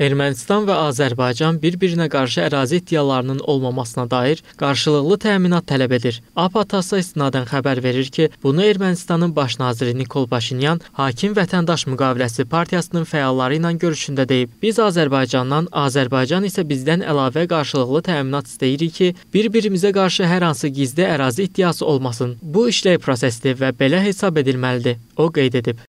Ermənistan və Azərbaycan bir-birinə qarşı ərazi iddialarının olmamasına dair qarşılıqlı təminat tələb edir. AP ATAS-a istinadən xəbər verir ki, bunu Ermənistanın baş naziri Nikol Paşinyan Hakim Vətəndaş Müqaviləsi partiyasının fəalları ilə görüşündə deyib. Biz Azərbaycandan, Azərbaycan isə bizdən əlavə qarşılıqlı təminat istəyirik ki, bir-birimizə qarşı hər hansı gizli ərazi iddiası olmasın. Bu işlək prosesdir və belə hesab edilməlidir, o qeyd edib.